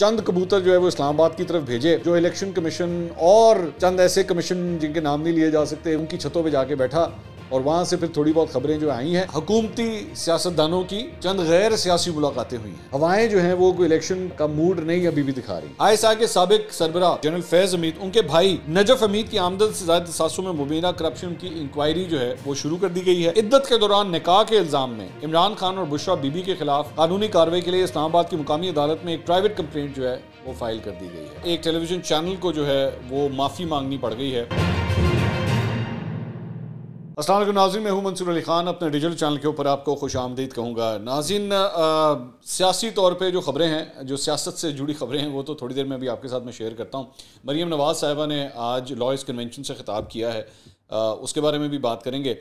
चंद कबूतर जो है वो इस्लामाबाद की तरफ भेजे जो इलेक्शन कमीशन और चंद ऐसे कमीशन जिनके नाम नहीं लिए जा सकते उनकी छतों पर जाके बैठा और वहाँ से फिर थोड़ी बहुत खबरें जो आई हैं हकूमती सियासतदानों की चंद गैर सियासी मुलाकातें हुई हैं हवाएं जो हैं वो कोई इलेक्शन का मूड नहीं अभी भी दिखा रही आई एस आई के सबक सरबरा जनरल फैज अमीद उनके भाई नजफ अमीद की आमदन से ज्यादा सासों में मुबीना करप्शन की इंक्वायरी जो है वो शुरू कर दी गई है इद्दत के दौरान निकाह के इल्जाम में इमरान खान और बुशरा बीबी के खिलाफ कानूनी कार्रवाई के लिए इस्लामाबाद की मुकामी अदालत में एक प्राइवेट कंप्लेंट जो है वो फाइल कर दी गई है एक टेलीविजन चैनल को जो है वो माफी मांगनी पड़ गई है असल नाजिन मैं हूँ मंसूर अली खान अपने डिजिटल चैनल के ऊपर आपको खुश आमदीद कहूँगा नाजिन सियासी तौर पर जो खबरें हैं जो सियासत से जुड़ी खबरें हैं वो तो थोड़ी देर में भी आपके साथ मैं शेयर करता हूँ मरीम नवाज़ साहिबा ने आज लॉयस कन्वेंशन से ख़िताब किया है आ, उसके बारे में भी बात करेंगे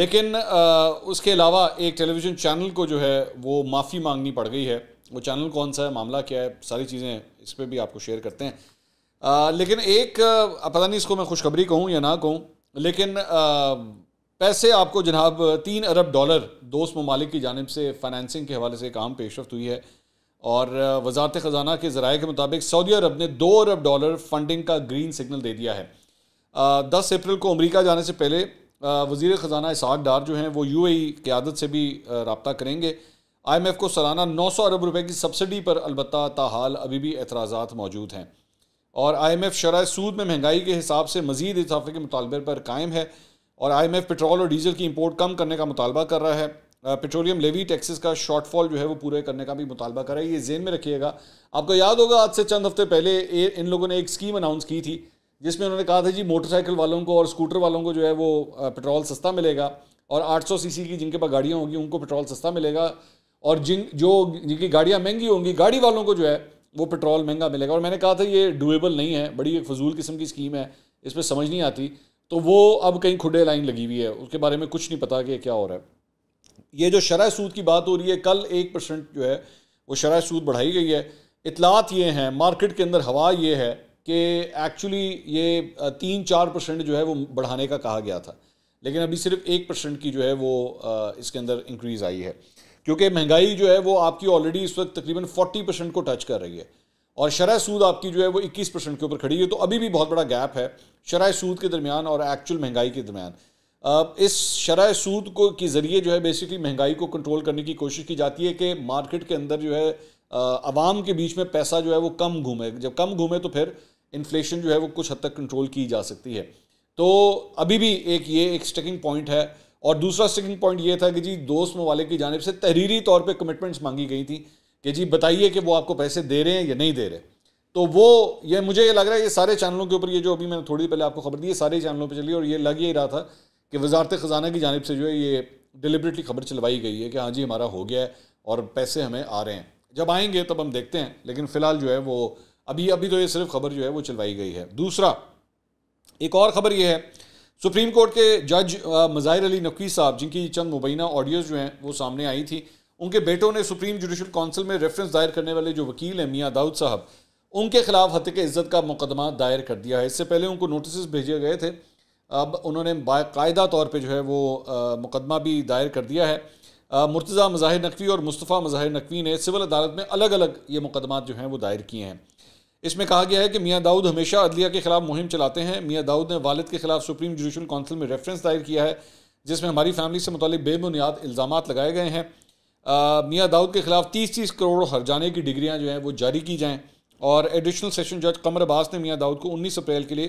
लेकिन आ, उसके अलावा एक टेलीविज़न चैनल को जो है वो माफ़ी मांगनी पड़ गई है वो चैनल कौन सा है मामला क्या है सारी चीज़ें इस पर भी आपको शेयर करते हैं आ, लेकिन एक पता नहीं इसको मैं खुशखबरी कहूँ या ना कहूँ लेकिन पैसे आपको जनाब तीन अरब डॉलर दोस्त ममालिक की जानब से फाइनेंसिंग के हवाले से एक आम पेशरफ हुई है और वजारत ख़जाना के ज़राए के मुताबिक सऊदी अरब ने दो अरब डॉलर फंडिंग का ग्रीन सिग्नल दे दिया है दस अप्रैल को अमरीका जाने से पहले वजीर ख़जाना इसाक डार जो हैं वो यू ए की आदत से भी रबता करेंगे आई एम एफ़ को सालाना नौ सौ अरब रुपये की सब्सिडी पर अलबत्ता ताहाल अभी भी एतराज मौजूद हैं और आई एम एफ़ शराय सूद में महंगाई के हिसाब से मजीद इजाफे के मुतालबे पर कायम है और आई एम एफ़ पेट्रोल और डीजल की इम्पोर्ट कम करने का मुतालबा कर रहा है पेट्रोलियम लेवी टैक्सेस का शॉर्टफॉल जो है वो पूरे करने का भी मुतालबा कर रहा है ये जेन में रखिएगा आपको याद होगा आज से चंद हफ्ते पहले इन लोगों ने एक स्कीम अनाउंस की थी जिसमें उन्होंने कहा था जी मोटरसाइकिल वालों को और स्कूटर वालों को जो है वो पेट्रोल सस्ता मिलेगा और 800 सीसी की जिनके पास गाड़ियाँ होंगी उनको पेट्रोल सस्ता मिलेगा और जिन जो जिनकी गाड़ियाँ महंगी होंगी गाड़ी वालों को जो है वो पेट्रोल महंगा मिलेगा और मैंने कहा था ये डुएबल नहीं है बड़ी एक फजूल किस्म की स्कीम है इस पर समझ नहीं आती तो वो अब कहीं खुडे लाइन लगी हुई है उसके बारे में कुछ नहीं पता कि क्या हो रहा है ये जो शरा सूद की बात हो रही है कल एक परसेंट जो है वो शरा सूद बढ़ाई गई है इतलात ये हैं मार्केट के अंदर हवा ये है कि एक्चुअली ये तीन चार परसेंट जो है वो बढ़ाने का कहा गया था लेकिन अभी सिर्फ एक परसेंट की जो है वो इसके अंदर इंक्रीज़ आई है क्योंकि महंगाई जो है वो आपकी ऑलरेडी इस वक्त तकरीबन 40 परसेंट को टच कर रही है और शरह सूद आपकी जो है वो 21 परसेंट के ऊपर खड़ी है तो अभी भी बहुत बड़ा गैप है शरह सूद के दरमियान और एक्चुअल महंगाई के दरमियान इस शरह सूद को के ज़रिए जो है बेसिकली महंगाई को कंट्रोल करने की कोशिश की जाती है कि मार्केट के अंदर जो है आवाम के बीच में पैसा जो है वो कम घूमे जब कम घूमे तो फिर इन्फ्लेशन जो है वो कुछ हद तक कंट्रोल की जा सकती है तो अभी भी एक ये एक स्टिकिंग पॉइंट है और दूसरा स्टिकिंग पॉइंट ये था कि जी दोस्त मवाले की जानब से तहरीरी तौर पर कमिटमेंट्स मांगी गई थी कि जी बताइए कि वो आपको पैसे दे रहे हैं या नहीं दे रहे तो वो ये मुझे ये लग रहा है ये सारे चैनलों के ऊपर ये जो अभी मैंने थोड़ी पहले आपको खबर दी है सारे चैनलों पर चली और ये लग ही रहा था कि वजारत ख़जाना की जानब से जो है ये डिलिबरेटली खबर चलवाई गई है कि हाँ जी हमारा हो गया है और पैसे हमें आ रहे हैं जब आएंगे तब हम देखते हैं लेकिन फ़िलहाल जो है वो अभी अभी तो ये सिर्फ खबर जो है वो चलवाई गई है दूसरा एक और ख़बर ये है सुप्रीम कोर्ट के जज मज़ाहिर अली नकवी साहब जिनकी चंद मुबैना ऑडियोज़ जो हैं वो सामने आई थी उनके बेटों ने सुप्रीम जुडिशल काउंसिल में रेफरेंस दायर करने वाले जो वकील हैं मियाँ दाऊद साहब उनके खिलाफ हत्या इज़्ज़त का मुकदमा दायर कर दिया है इससे पहले उनको नोटिस भेजे गए थे अब उन्होंने बायदा तौर पर जो है वो मुकदमा भी दायर कर दिया है मुर्तज़ा मज़ाहिर नकवी और मुस्तफ़ा मज़ाहिर नकवी ने सिविल अदालत में अलग अलग ये मुकदमा जो हैं वो दायर किए हैं इसमें कहा गया है कि मियाँ दाऊद हमेशा अदलिया के खिलाफ मुहिम चलाते हैं मियाँ दाऊद ने वालद के खिलाफ सुप्रीम जुडिशल काउंसिल में रेफरेंस दायर किया है जिसमें हमारी फैमिली से मुतल बेबुनियाद इल्ज़ाम लगाए गए हैं मियाँ दाऊद के खिलाफ तीस तीस करोड़ जाने की डिग्रियाँ जो हैं वो जारी की जाएँ और एडिशनल सेशन जज कमर अब्बास ने मियाँ दाऊद को उन्नीस अप्रैल के लिए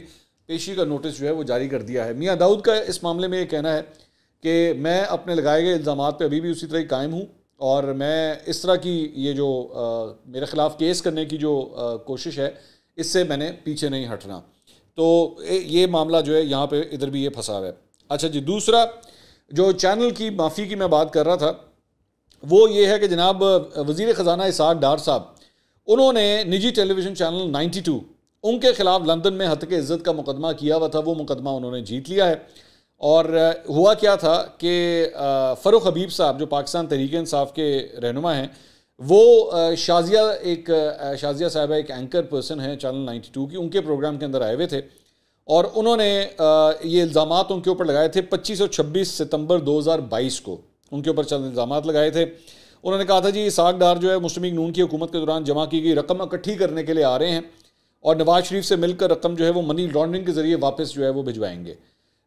पेशी का नोटिस जो है वो जारी कर दिया है मियाँ दाऊद का इस मामले में ये कहना है कि मैं अपने लगाए गए इल्ज़ाम पर अभी भी उसी तरह कायम हूँ और मैं इस तरह की ये जो आ, मेरे ख़िलाफ़ केस करने की जो आ, कोशिश है इससे मैंने पीछे नहीं हटना तो ये मामला जो है यहाँ पे इधर भी ये फंसा हुआ है अच्छा जी दूसरा जो चैनल की माफ़ी की मैं बात कर रहा था वो ये है कि जनाब वज़ी ख़जाना इसाद डार साहब उन्होंने निजी टेलीविज़न चैनल 92 उनके ख़िलाफ़ लंदन में हत के इज़्ज़त का मुकदमा किया हुआ था वो मुकदमा उन्होंने जीत लिया है और हुआ क्या था कि फ़रुख हबीब साहब जो पाकिस्तान तहरीक इंसाफ के रहनुमा हैं वो शाजिया एक शाजिया साहब एक एंकर पर्सन हैं चैनल 92 की उनके प्रोग्राम के अंदर आए हुए थे और उन्होंने ये इल्ज़ाम उनके ऊपर लगाए थे 25 और 26 सितंबर 2022 को उनके ऊपर चंद इल्ज़ाम लगाए थे उन्होंने कहा था जी साग डार जो है मुस्लिम नून की हुकूमत के दौरान जमा की गई रकम इकट्ठी करने के लिए आ रहे हैं और नवाज शरीफ से मिलकर रकम जो है वो मनी लॉन्ड्रिंग के ज़रिए वापस जो है वो भिजवाएंगे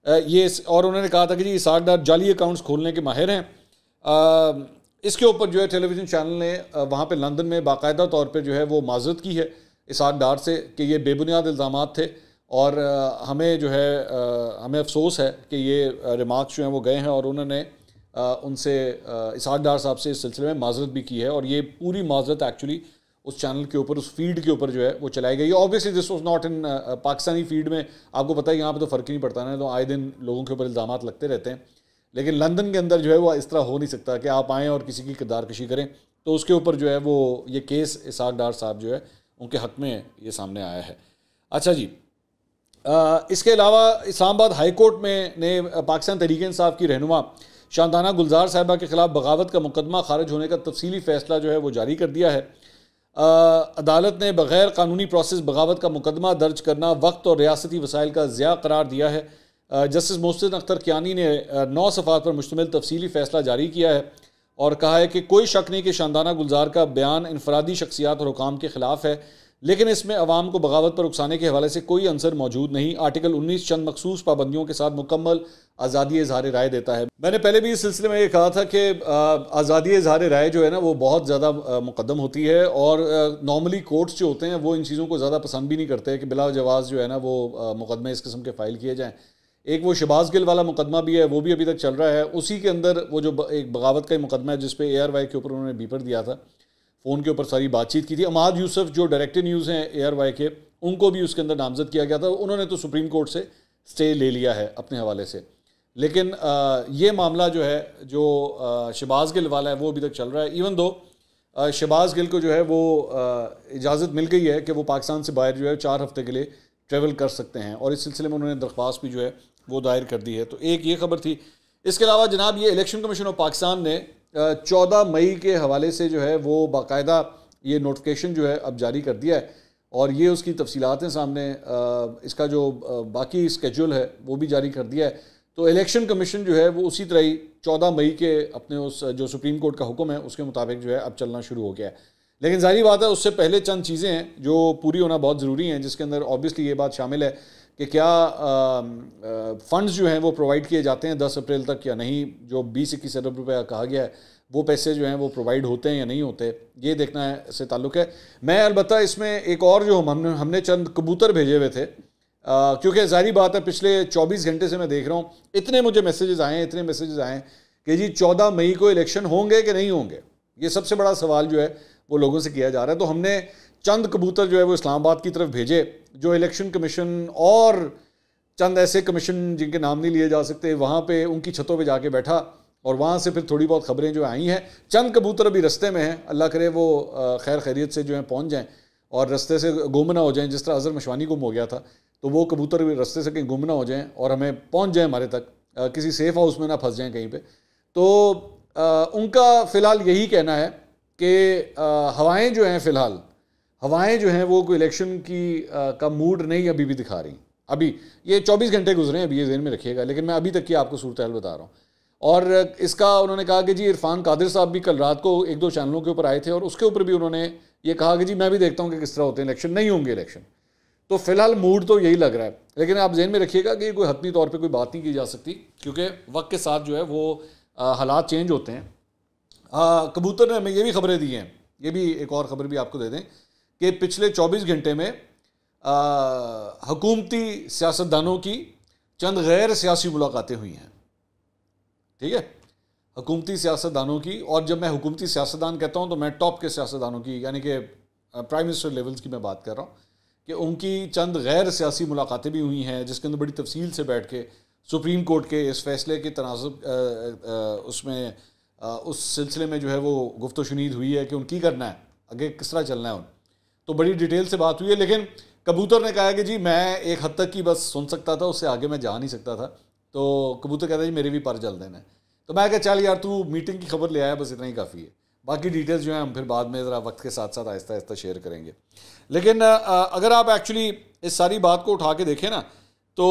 ये और उन्होंने कहा था कि जी डार जाली अकाउंट्स खोलने के माहिर हैं इसके ऊपर जो है टेलीविज़न चैनल ने वहाँ पर लंदन में बाकायदा तौर पर जो है वो माजरत की है इसहाक डार से कि ये बेबुनियाद इल्ज़ाम थे और हमें जो है हमें अफसोस है कि ये रिमार्क्स जो हैं वो गए हैं और उन्होंने उनसे इसाक डार साहब से इस सिलसिले में माजरत भी की है और ये पूरी माजरत एक्चुअली उस चैनल के ऊपर उस फीड के ऊपर जो है वो चलाई गई obviously this was not in Pakistani feed में आपको पता है यहाँ पर तो फ़र्क ही नहीं पड़ता ना तो आए दिन लोगों के ऊपर इल्ज़ाम लगते रहते हैं लेकिन लंदन के अंदर जो है वो इस तरह हो नहीं सकता कि आप आएँ और किसी की किरदार कशी करें तो उसके ऊपर जो है वो ये केस इसाक डार साहब जो है उनके हक में ये सामने आया है अच्छा जी आ, इसके अलावा इस्लामाबाद हाई कोर्ट में ने पाकिस्तान तहरीक साहब की रहनुमा शानदाना गुलजार साहबा के खिलाफ बगावत का मुकदमा खारिज होने का तफसीली फैसला जो है वो जारी कर दिया है अदालत ने बग़ैर कानूनी प्रोसेस बगावत का मुकदमा दर्ज करना वक्त और रियासती वसाइल का ज़्या करार दिया है जस्टिस मोहसिन अख्तर कीानी ने नौ सफ़ात पर मुश्तमिल तफसीली फ़ैसला जारी किया है और कहा है कि कोई शक नहीं कि शानदाना गुलजार का बयान इनफरादी शख्सियात और हुकाम के ख़िलाफ़ है लेकिन इसमें अवाम को बगावत पर उकसाने के हवाले से कोई अंसर मौजूद नहीं आर्टिकल 19 चंद मखसूस पाबंदियों के साथ मुकम्मल आज़ादी इजहार राय देता है मैंने पहले भी इस सिलसिले में ये कहा था कि आज़ादी इजहार राय जो है ना वो बहुत ज़्यादा मुकदम होती है और नॉर्मली कोर्ट्स जो होते हैं वो इन चीज़ों को ज़्यादा पसंद भी नहीं करते कि बिला जवाज़ जो है ना वो मुकदमे इस किस्म के फ़ाइल किए जाएँ एक वो शबाज गिल वाला मुकदमा भी है वो भी अभी तक चल रहा है उसी के अंदर वो जो एक बगावत का ही मुकदमा है जिसपे ए आर वाई के ऊपर उन्होंने बीपर दिया था फ़ोन के ऊपर सारी बातचीत की थी अमाद यूसुफ जो डायरेक्टर न्यूज़ हैं एयर वाई के उनको भी उसके अंदर नामजद किया गया था उन्होंने तो सुप्रीम कोर्ट से स्टे ले लिया है अपने हवाले से लेकिन ये मामला जो है जो शबाज़ गिल वाला है वो अभी तक चल रहा है इवन दो शबाज़ गिल को जो है वो इजाज़त मिल गई है कि वो पाकिस्तान से बाहर जो है चार हफ्ते के लिए ट्रेवल कर सकते हैं और इस सिलसिले में उन्होंने दरख्वास्त भी जो है वो दायर कर दी है तो एक ये खबर थी इसके अलावा जनाब ये इलेक्शन कमीशन ऑफ पाकिस्तान ने चौदह मई के हवाले से जो है वो बाकायदा ये नोटिफिकेशन जो है अब जारी कर दिया है और ये उसकी तफसीलत हैं सामने इसका जो बाकी स्केजूल है वो भी जारी कर दिया है तो इलेक्शन कमीशन जो है वो उसी तरह ही चौदह मई के अपने उस जो सुप्रीम कोर्ट का हुक्म है उसके मुताबिक जो है अब चलना शुरू हो गया है लेकिन जारी बात है उससे पहले चंद चीज़ें हैं जो पूरी होना बहुत ज़रूरी हैं जिसके अंदर ऑब्वियसली ये बात शामिल है कि क्या फंड्स जो हैं वो प्रोवाइड किए जाते हैं दस अप्रैल तक या नहीं जो बीस इक्कीस अरब रुपये कहा गया है वो पैसे जो हैं वो प्रोवाइड होते हैं या नहीं होते ये देखना है से ताल्लुक़ है मैं अलबत्त इसमें एक और जो हम हमने हमने चंद कबूतर भेजे हुए थे क्योंकि जारी बात है पिछले 24 घंटे से मैं देख रहा हूँ इतने मुझे मैसेजेस आए हैं इतने मैसेजेस आए हैं कि जी 14 मई को इलेक्शन होंगे कि नहीं होंगे ये सबसे बड़ा सवाल जो है वो लोगों से किया जा रहा है तो हमने चंद कबूतर जो है वो इस्लामाबाद की तरफ भेजे जो इलेक्शन कमीशन और चंद ऐसे कमीशन जिनके नाम नहीं लिए जा सकते वहाँ पे उनकी छतों पे जाके बैठा और वहाँ से फिर थोड़ी बहुत खबरें जो आई हैं चंद कबूतर अभी रस्ते में हैं अल्लाह करे वो खैर खैरियत से जो है पहुँच जाएँ और रस्ते से गुम ना हो जाएँ जिस तरह अजहर मशवानी गुम हो गया था तो वो कबूतर भी रस्ते से कहीं गुम ना हो जाएँ और हमें पहुँच जाएँ हमारे तक किसी सेफ़ हाउस में ना फंस जाएँ कहीं पर तो उनका फ़िलहाल यही कहना है कि हवाएं जो हैं फ़िलहाल हवाएं जो हैं वो कोई इलेक्शन की आ, का मूड नहीं अभी भी दिखा रही अभी ये 24 घंटे गुजरे हैं अभी ये जहन में रखिएगा लेकिन मैं अभी तक की आपको सूरत बता रहा हूँ और इसका उन्होंने कहा कि जी इरफान कादिर साहब भी कल रात को एक दो चैनलों के ऊपर आए थे और उसके ऊपर भी उन्होंने ये कहा कि जी मैं भी देखता हूँ कि किस तरह होते हैं इलेक्शन नहीं होंगे इलेक्शन तो फिलहाल मूड तो यही लग रहा है लेकिन आप जहन में रखिएगा कि कोई हतमी तौर पर कोई बात नहीं की जा सकती क्योंकि वक्त के साथ जो है वो हालात चेंज होते हैं कबूतर ने हमें ये भी खबरें दी हैं ये भी एक और ख़बर भी आपको दे दें कि पिछले 24 घंटे में हकूमती सियासतदानों की चंद गैर सियासी मुलाकातें हुई हैं ठीक है हकूमती सियासतदानों की और जब मैं हुकूमती सियासतदान कहता हूँ तो मैं टॉप के सियासतदानों की यानी कि प्राइम मिनिस्टर लेवल्स की मैं बात कर रहा हूँ कि उनकी चंद गैर सियासी मुलाकातें भी हुई हैं जिसके अंदर बड़ी तफसील से बैठ के सुप्रीम कोर्ट के इस फैसले के तनाजब उसमें उस सिलसिले में जो है वो गुफ्त शुनीद हुई है कि उनकी करना है आगे किस तरह चलना है उन तो बड़ी डिटेल से बात हुई है लेकिन कबूतर ने कहा कि जी मैं एक हद तक की बस सुन सकता था उससे आगे मैं जा नहीं सकता था तो कबूतर कहता है जी मेरे भी पर जल देना है तो मैं कहा चल यार तू मीटिंग की खबर ले आया बस इतना ही काफ़ी है बाकी डिटेल्स जो हैं हम फिर बाद में ज़रा वक्त के साथ साथ आहिस्ता आहिस्ता शेयर करेंगे लेकिन अगर आप एक्चुअली इस सारी बात को उठा के देखें ना तो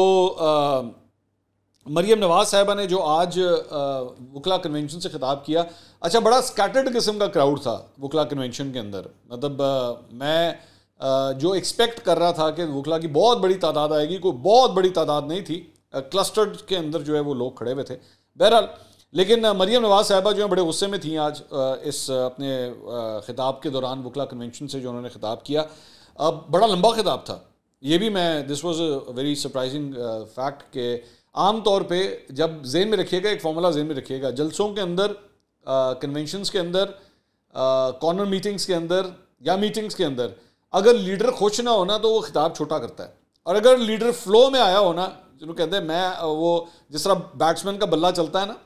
मरीम नवाज साहबा ने जो आज वकला कन्वेंशन से ख़िताब किया अच्छा बड़ा स्कैटर्ड किस्म का क्राउड था वकला कन्वेंशन के अंदर मतलब मैं जो एक्सपेक्ट कर रहा था कि वकला की बहुत बड़ी तादाद आएगी कोई बहुत बड़ी तादाद नहीं थी क्लस्टर्ड के अंदर जो है वो लोग खड़े हुए थे बहरहाल लेकिन मरीम नवाज साहबा जो है बड़े गुस्से में थी आज इस अपने ख़िताब के दौरान वकला कन्वेंशन से जो उन्होंने ख़िताब किया अब बड़ा लंबा ख़िताब था ये भी मैं this was a very surprising fact के आमतौर पे जब जेन में रखिएगा एक फॉर्मूला जेन में रखिएगा जलसों के अंदर कन्वेंशनस के अंदर कॉर्नर मीटिंग्स के अंदर या मीटिंग्स के अंदर अगर लीडर खुश ना होना तो वो खिताब छोटा करता है और अगर लीडर फ्लो में आया होना जिनको कहते हैं मैं वो जिस तरह बैट्समैन का बल्ला चलता है ना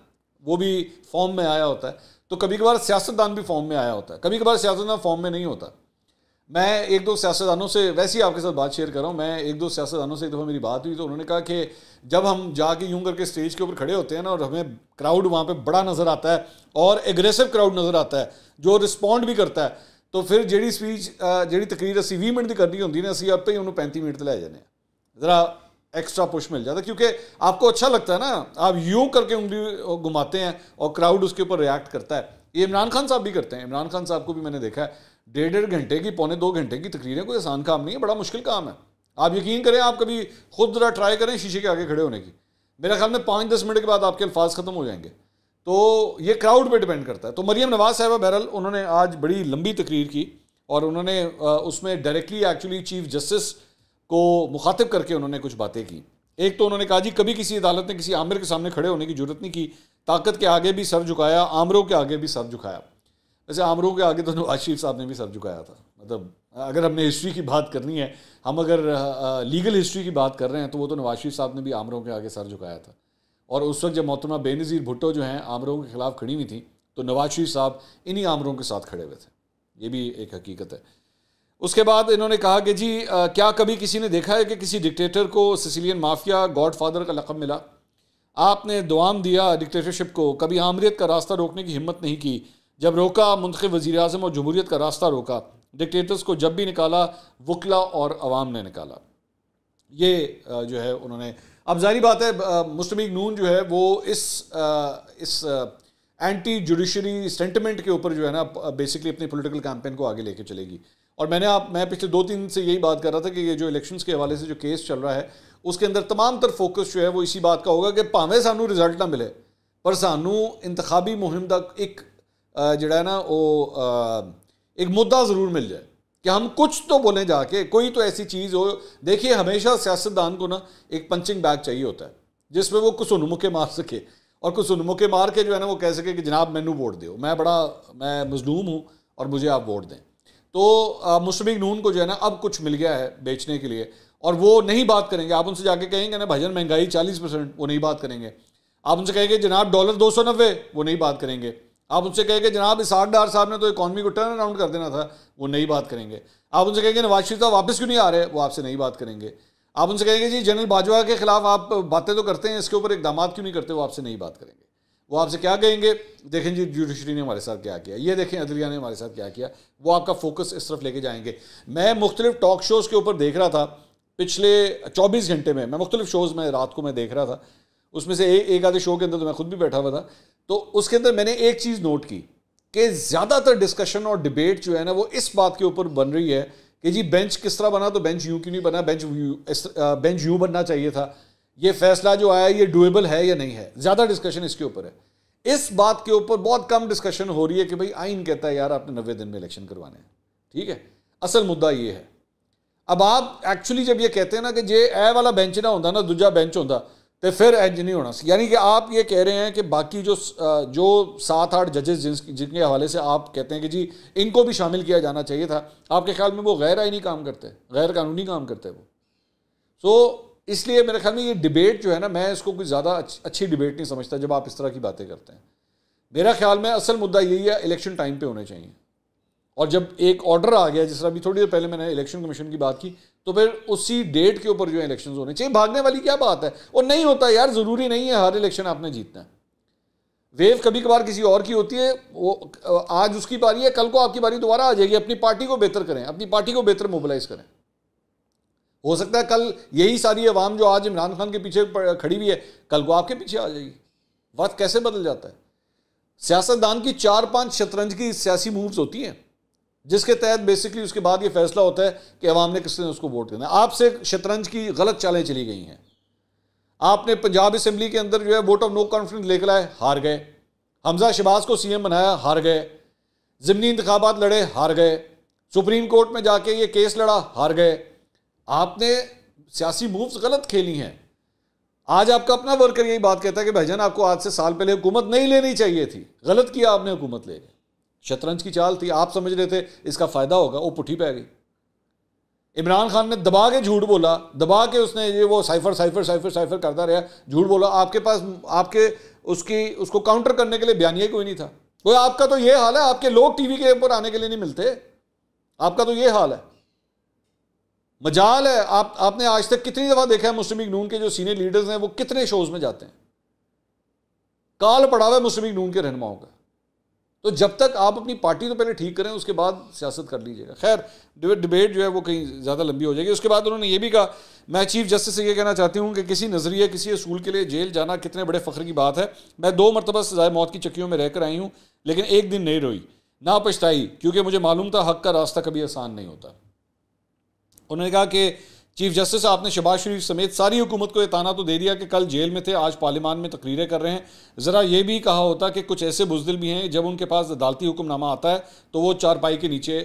वो भी फॉर्म में आया होता है तो कभी कभार सियासतदान भी फॉर्म में आया होता है कभी कभार सियासतदान फॉर्म में नहीं होता मैं एक दो सियासतदानों से वैसे ही आपके साथ बात शेयर कर रहा हूँ मैं एक दो सियासतदानों से एक दफ़ा मेरी बात हुई तो उन्होंने कहा कि जब हम जाके यूं करके स्टेज के ऊपर खड़े होते हैं ना और हमें क्राउड वहाँ पे बड़ा नज़र आता है और एग्रेसिव क्राउड नज़र आता है जो रिस्पॉन्ड भी करता है तो फिर जी स्पीच जी तकरीर असी भी मिनट की करनी होंगी ना ਅਸੀਂ आप तो ही उन्होंने पैंती मिनट लै जाने ज़रा एक्स्ट्रा पुश मिल जाता क्योंकि आपको अच्छा लगता है ना आप यूं करके उंगली घुमाते हैं और क्राउड उसके ऊपर रिएक्ट करता है ये इमरान खान साहब भी करते हैं इमरान खान साहब को भी मैंने देखा है डेढ़ डेढ़ घंटे की पौने दो घंटे की तकरीरें कोई आसान काम नहीं है बड़ा मुश्किल काम है आप यकीन करें आप कभी खुद ज़रा ट्राई करें शीशे के आगे खड़े होने की मेरे ख्याल में पाँच दस मिनट के बाद आपके अल्फाज ख़त्म हो जाएंगे तो ये क्राउड पर डिपेंड करता है तो मरियम नवाज साहब बहरल उन्होंने आज बड़ी लंबी तकरीर की और उन्होंने उसमें डायरेक्टली एक्चुअली चीफ जस्टिस को मुखातिब करके उन्होंने कुछ बातें की एक तो उन्होंने कहा जी कभी किसी अदालत ने किसी आमिर के सामने खड़े होने की जरूरत नहीं की ताकत के आगे भी सर झुकाया आमरों के आगे भी सर झुकाया वैसे आमरों के आगे तो नवाज शरीफ साहब ने भी सर झुकाया था मतलब अगर हमने हिस्ट्री की बात करनी है हम अगर लीगल हिस्ट्री की बात कर रहे हैं तो वो तो नवाज शरीफ साहब ने भी आमरों के आगे सर झुकाया था और उस वक्त जब मोहतरमा बेनज़ीर भुट्टो जो हैं आमरों के खिलाफ खड़ी हुई थी तो नवाज शरीफ साहब इन्हीं आमरों के साथ खड़े हुए थे ये भी एक हकीकत है उसके बाद इन्होंने कहा कि जी क्या कभी किसी ने देखा है कि किसी डिक्टेटर को सिसिलियन माफिया गॉड फादर का लकब मिला आपने दुआम दिया डिक्टेटरशिप को कभी आमरीत का रास्ता रोकने की हिम्मत नहीं की जब रोका मुंतब वजी अजम और जमहूरीत का रास्ता रोका डिक्टेटर्स को जब भी निकाला वकला और आवाम ने निकाला ये जो है उन्होंने अब जारी बात है मुस्लिम लीग नून जो है वो इस इस एंटी जुडिशरी सेंटिमेंट के ऊपर जो है ना बेसिकली अपनी पॉलिटिकल कैंपेन को आगे लेके चलेगी और मैंने आप मैं पिछले दो तीन से यही बात कर रहा था कि ये जो इलेक्शंस के हवाले से जो केस चल रहा है उसके अंदर तमाम तर फोकस जो है वो इसी बात का होगा कि भावें सानू रिजल्ट ना मिले पर सानू इंतबी मुहिम का एक जड़ा है ना वो एक मुद्दा ज़रूर मिल जाए कि हम कुछ तो बोलें जाके कोई तो ऐसी चीज़ हो देखिए हमेशा सियासतदान को ना एक पंचिंग बैग चाहिए होता है जिसमें वो कुछ उन्मुखे मार सके और कुछ उन्मुखे मार के जो है ना वो कह सके कि जनाब मैनू वोट दो मैं बड़ा मैं मजलूम हूँ और मुझे आप वोट दें तो मुस्लिम नून को जो है ना अब कुछ मिल गया है बेचने के लिए और वो नहीं बात करेंगे आप उनसे जाके कहेंगे ना भजन महंगाई चालीस परसेंट वो नहीं बात करेंगे आप उनसे कहेंगे जनाब डॉलर दो सौ नब्बे वो नहीं बात करेंगे आप उनसे कहेंगे जनाब इसार डार साहब ने तो इकॉनमी को टर्न अराउंड कर देना था वो नहीं बात करेंगे आप उनसे कहेंगे नवाज शरीफ साहब वापस क्यों नहीं आ रहे वो आपसे नहीं बात करेंगे आप उनसे कहेंगे जी जनरल बाजवा के खिलाफ आप बातें तो करते हैं इसके ऊपर इकदाम क्यों नहीं करते वो आपसे नहीं बात करेंगे वो आपसे क्या कहेंगे देखें जी जुडिशरी ने हमारे साथ क्या किया ये देखें अदलिया ने हमारे साथ क्या किया वो आपका फोकस इस तरफ लेके जाएंगे मैं मुख्तलिफ टॉक शोज़ के ऊपर देख रहा था पिछले 24 घंटे में मैं मुख्तलिफ शोज़ में रात को मैं देख रहा था उसमें से ए, एक आधे शो के अंदर तो मैं खुद भी बैठा हुआ था तो उसके अंदर मैंने एक चीज़ नोट की कि ज़्यादातर डिस्कशन और डिबेट जो है ना वो इस बात के ऊपर बन रही है कि जी बेंच किस तरह बना तो बेंच यू क्यों नहीं बना बेंच यू इस, बेंच यू बनना चाहिए था ये फैसला जो आया ये डुएबल है या नहीं है ज़्यादा डिस्कशन इसके ऊपर है इस बात के ऊपर बहुत कम डिस्कशन हो रही है कि भाई आइन कहता है यार आपने नब्बे दिन में इलेक्शन करवाने हैं ठीक है असल मुद्दा ये है अब आप एक्चुअली जब ये कहते हैं ना कि जे ए वाला बेंच ना होता ना दूजा बेंच होता तो फिर एज नहीं होना यानी कि आप ये कह रहे हैं कि बाकी जो जो सात आठ जजेस जिन जिनके हवाले से आप कहते हैं कि जी इनको भी शामिल किया जाना चाहिए था आपके ख्याल में वो गैर आइनी काम करते हैं गैर कानूनी काम करते हैं वो सो so, इसलिए मेरे ख्याल में ये डिबेट जो है ना मैं इसको कुछ ज़्यादा अच्छी डिबेट नहीं समझता जब आप इस तरह की बातें करते हैं मेरा ख्याल में असल मुद्दा यही है इलेक्शन टाइम पर होने चाहिए और जब एक ऑर्डर आ गया जिस तरह अभी थोड़ी देर पहले मैंने इलेक्शन कमीशन की बात की तो फिर उसी डेट के ऊपर जो है इलेक्शन होने चाहिए भागने वाली क्या बात है और नहीं होता यार ज़रूरी नहीं है हर इलेक्शन आपने जीतना है वेव कभी कभार किसी और की होती है वो आज उसकी बारी है कल को आपकी बारी दोबारा आ जाएगी अपनी पार्टी को बेहतर करें अपनी पार्टी को बेहतर मोबिलाइज करें हो सकता है कल यही सारी आवाम जो आज इमरान खान के पीछे खड़ी हुई है कल को आपके पीछे आ जाएगी वक्त कैसे बदल जाता है सियासतदान की चार पांच शतरंज की सियासी मूव्स होती हैं जिसके तहत बेसिकली उसके बाद ये फैसला होता है कि अवाम ने किसने उसको वोट देना है आपसे शतरंज की गलत चालें चली गई हैं आपने पंजाब असम्बली के अंदर जो है वोट ऑफ नो कॉन्फिडेंस लेकर आए हार गए हमजा शबाज को सीएम बनाया हार गए ज़मनी इंतबात लड़े हार गए सुप्रीम कोर्ट में जाके ये केस लड़ा हार गए आपने सियासी मूव्स गलत खेली हैं आज आपका अपना वर्कर यही बात कहता है कि भाईजान आपको आज से साल पहले हुकूमत नहीं लेनी चाहिए थी गलत किया आपने हुकूमत ले ली शतरंज की चाल थी आप समझ रहे थे इसका फ़ायदा होगा वो पुठी पै गई इमरान खान ने दबा के झूठ बोला दबा के उसने ये वो साइफर साइफर साइफर साइफर करता रहा झूठ बोला आपके पास आपके उसकी उसको काउंटर करने के लिए बयानिया कोई नहीं था कोई आपका तो ये हाल है आपके लोग टीवी के ऊपर आने के लिए नहीं मिलते आपका तो ये हाल है मजाल है आप आपने आज तक कितनी दफ़ा देखा है मुस्लिम नून के जो सीनियर लीडर्स हैं वो कितने शोज़ में जाते हैं काल पड़ा हुआ है मुस्लिम नून के रहनुमाओं का तो जब तक आप अपनी पार्टी तो पहले ठीक करें उसके बाद सियासत कर लीजिएगा खैर डिबेट जो है वो कहीं ज़्यादा लंबी हो जाएगी उसके बाद उन्होंने ये भी कहा मैं चीफ जस्टिस से ये कहना चाहती हूँ कि किसी नज़रिए किसी असूल के लिए जेल जाना कितने बड़े फ़ख्र की बात है मैं दो मरतबा सजाए मौत की चक्कियों में रहकर आई हूँ लेकिन एक दिन नहीं रोई ना पछताई क्योंकि मुझे मालूम था हक का रास्ता कभी आसान नहीं होता उन्होंने कहा कि चीफ जस्टिस आपने शबाज शरीफ समेत सारी हुकूमत को ये ताना तो दे दिया कि कल जेल में थे आज पार्लियामान में तकरीरें कर रहे हैं ज़रा ये भी कहा होता कि कुछ ऐसे बुजदिल भी हैं जब उनके पास अदालती हुक्मनामा आता है तो वो चारपाई के नीचे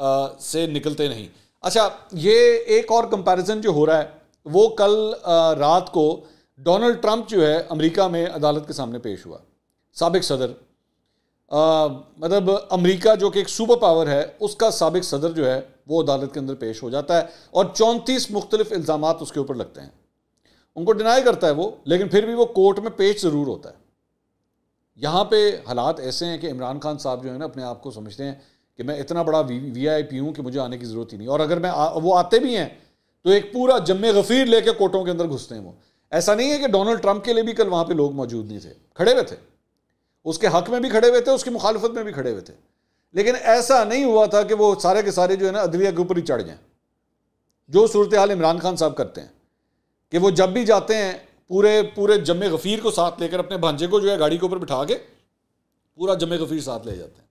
आ, से निकलते नहीं अच्छा ये एक और कंपैरिजन जो हो रहा है वो कल आ, रात को डोनाल्ड ट्रंप जो है अमरीका में अदालत के सामने पेश हुआ सबक सदर आ, मतलब अमरीका जो कि एक सुपर पावर है उसका सबक सदर जो है वो अदालत के अंदर पेश हो जाता है और चौंतीस मुख्तलिफ इल्ज़ाम उसके ऊपर लगते हैं उनको डिनाई करता है वो लेकिन फिर भी वो कोर्ट में पेश ज़रूर होता है यहाँ पे हालात ऐसे हैं कि इमरान खान साहब जो है ना अपने आप को समझते हैं कि मैं इतना बड़ा वी वी आई पी हूँ कि मुझे आने की ज़रूरत ही नहीं और अगर मैं आ, वो आते भी हैं तो एक पूरा जमे गफीर लेके कोर्टों के अंदर घुसते हैं वो ऐसा नहीं है कि डोनाल्ड ट्रंप के लिए भी कल वहाँ पर लोग मौजूद नहीं थे खड़े हुए थे उसके हक में भी खड़े हुए थे उसकी मुखालफत में भी खड़े हुए थे लेकिन ऐसा नहीं हुआ था कि वो सारे के सारे जो है ना अदलिया के ऊपर ही चढ़ जाएं जो सूरत हाल इमरान खान साहब करते हैं कि वो जब भी जाते हैं पूरे पूरे जमे गफ़ीर को साथ लेकर अपने भांजे को जो है गाड़ी के ऊपर बिठा के पूरा जमे गफ़ीर साथ ले जाते हैं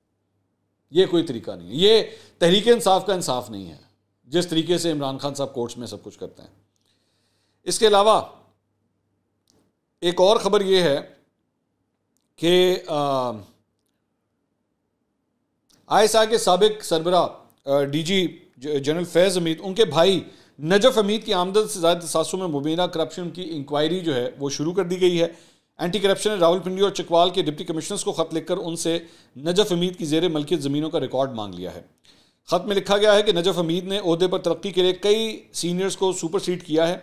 ये कोई तरीका नहीं है ये तहरीक इंसाफ का इंसाफ नहीं है जिस तरीके से इमरान खान साहब कोर्ट्स में सब कुछ करते हैं इसके अलावा एक और ख़बर ये है कि आई के सबक सरबरा डी जी जनरल फैज़ अमीद उनके भाई नजफ हमीद की आमदन से ज़्यादा सासों में मुबीना करप्शन की इंक्वायरी जो है वो शुरू कर दी गई है एंटी करप्शन राहुल पिंडी और चकवाल के डिप्टी कमिश्नर्स को ख़त लिखकर उनसे नजफ हमीद की जेर मलकियत ज़मीनों का रिकॉर्ड मांग लिया है ख़त में लिखा गया है कि नजफ हमीद ने अहदे पर तरक्की के लिए कई सीनियर्स को सुपरसीड किया है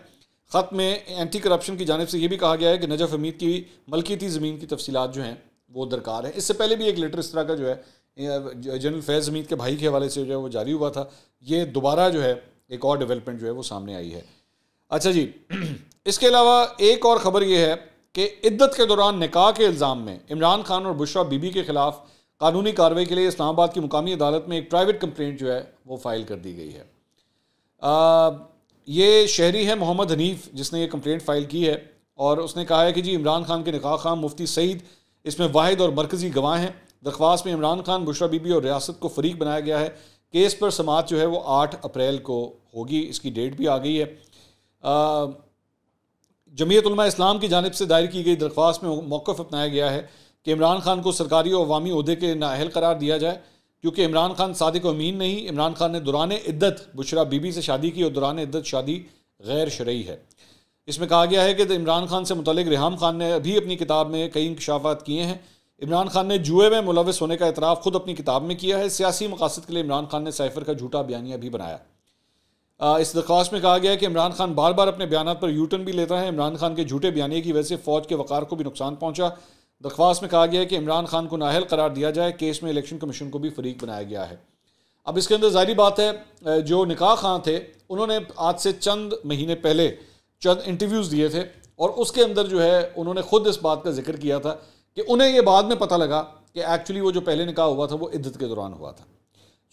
ख़त में एंटी करप्शन की जानब से यह भी कहा गया है कि नजफ हमीद की मलकियती ज़मीन की तफसीत जो हैं वो दरकार है इससे पहले भी एक लेटर इस तरह का जो है जनरल फैज़ हमीद के भाई के हवाले से जो है वो जारी हुआ था ये दोबारा जो है एक और डेवलपमेंट जो है वो सामने आई है अच्छा जी इसके अलावा एक और ख़बर ये है कि इद्दत के दौरान निकाह के इल्ज़ाम में इमरान खान और बुशरा बीबी के ख़िलाफ़ कानूनी कार्रवाई के लिए इस्लामाबाद की मुकामी अदालत में एक प्राइवेट कंप्लेंट जो है वो फाइल कर दी गई है आ, ये शहरी है मोहम्मद हनीफ जिसने ये कंप्लेंट फ़ाइल की है और उसने कहा है कि जी इमरान खान के निकाह खाम मुफ्ती सईद इसमें वाहिद और मरकज़ी गवाह हैं दरख्वास्त में इमरान खान बुशरा बीबी और रियासत को फरीक बनाया गया है केस पर समात जो है वो आठ अप्रैल को होगी इसकी डेट भी आ गई है जमीयतलमा इस्लाम की जानब से दायर की गई दरख्वास्त में मौक़ अपनाया गया है कि इमरान खान को सरकारी और अवामी अहदे के नाहल करार दिया जाए क्योंकि इमरान खान सादिक अमीन नहीं इमरान खान ने दौरान इद्दत बुशरा बीबी से शादी की और दौरान इद्दत शादी गैर शरयी है इसमें कहा गया है कि इमरान खान से मुतल रिहाम खान ने अभी अपनी किताब में कई इंकशाफात किए हैं इमरान खान ने जुए में मुलविस होने का इतराफ़ खुद अपनी किताब में किया है सियासी मकासद के लिए इमरान खान ने सैफर का झूठा बयानिया भी बनाया इस दरख्वास्त में कहा गया है कि इमरान खान बार बार अपने बयान पर यूटर्न भी लेता है इमरान खान के झूठे बयानी की वजह से फ़ौज के वकार को भी नुकसान पहुँचा दरख्वास्त में कहा गया है कि इमरान खान को नाहल करार दिया जाए केस में इलेक्शन कमीशन को भी फरीक बनाया गया है अब इसके अंदर जाहिर बात है जो निका खां थे उन्होंने आज से चंद महीने पहले चंद इंटरव्यूज़ दिए थे और उसके अंदर जो है उन्होंने ख़ुद इस बात का जिक्र किया था कि उन्हें ये बाद में पता लगा कि एक्चुअली वो जो पहले निकाह हुआ था वो इद्दत के दौरान हुआ था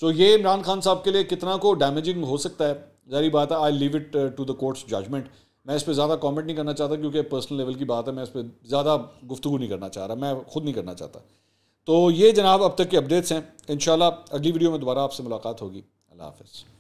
सो ये इमरान खान साहब के लिए कितना को डैमेजिंग हो सकता है जारी बात है I leave it to the court's judgement मैं इस पर ज़्यादा कमेंट नहीं करना चाहता क्योंकि पर्सनल लेवल की बात है मैं इस पर ज़्यादा गुफ्तु नहीं करना चाह रहा मैं खुद नहीं करना चाहता तो ये जनाब अब तक के अपडेट्स हैं इन अगली वीडियो में दोबारा आपसे मुलाकात होगी अल्लाह हाफ़